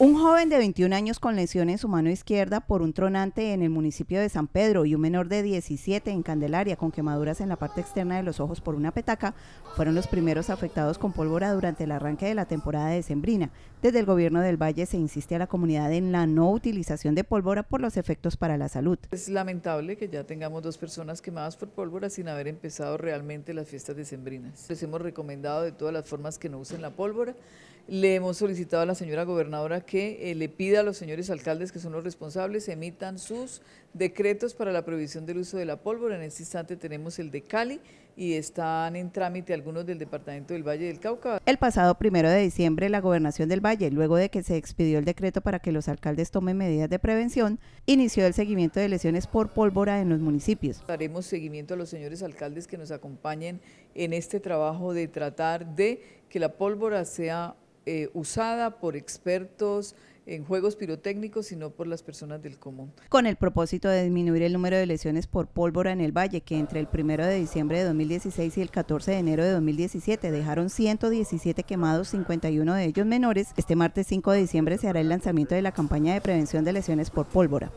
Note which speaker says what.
Speaker 1: Un joven de 21 años con lesión en su mano izquierda por un tronante en el municipio de San Pedro y un menor de 17 en Candelaria con quemaduras en la parte externa de los ojos por una petaca fueron los primeros afectados con pólvora durante el arranque de la temporada de sembrina. Desde el gobierno del Valle se insiste a la comunidad en la no utilización de pólvora por los efectos para la salud. Es lamentable
Speaker 2: que ya tengamos dos personas quemadas por pólvora sin haber empezado realmente las fiestas decembrinas. Les hemos recomendado de todas las formas que no usen la pólvora. Le hemos solicitado a la señora gobernadora que eh, le pida a los señores alcaldes que son los responsables emitan sus decretos para la prohibición del uso de la pólvora. En este instante tenemos el de Cali y están en trámite algunos del departamento del Valle del Cauca.
Speaker 1: El pasado primero de diciembre, la gobernación del Valle, luego de que se expidió el decreto para que los alcaldes tomen medidas de prevención, inició el seguimiento de lesiones por pólvora en los municipios.
Speaker 2: Haremos seguimiento a los señores alcaldes que nos acompañen en este trabajo de tratar de que la pólvora sea eh, usada por expertos en juegos pirotécnicos, sino por las personas del común.
Speaker 1: Con el propósito de disminuir el número de lesiones por pólvora en el Valle, que entre el 1 de diciembre de 2016 y el 14 de enero de 2017 dejaron 117 quemados, 51 de ellos menores, este martes 5 de diciembre se hará el lanzamiento de la campaña de prevención de lesiones por pólvora.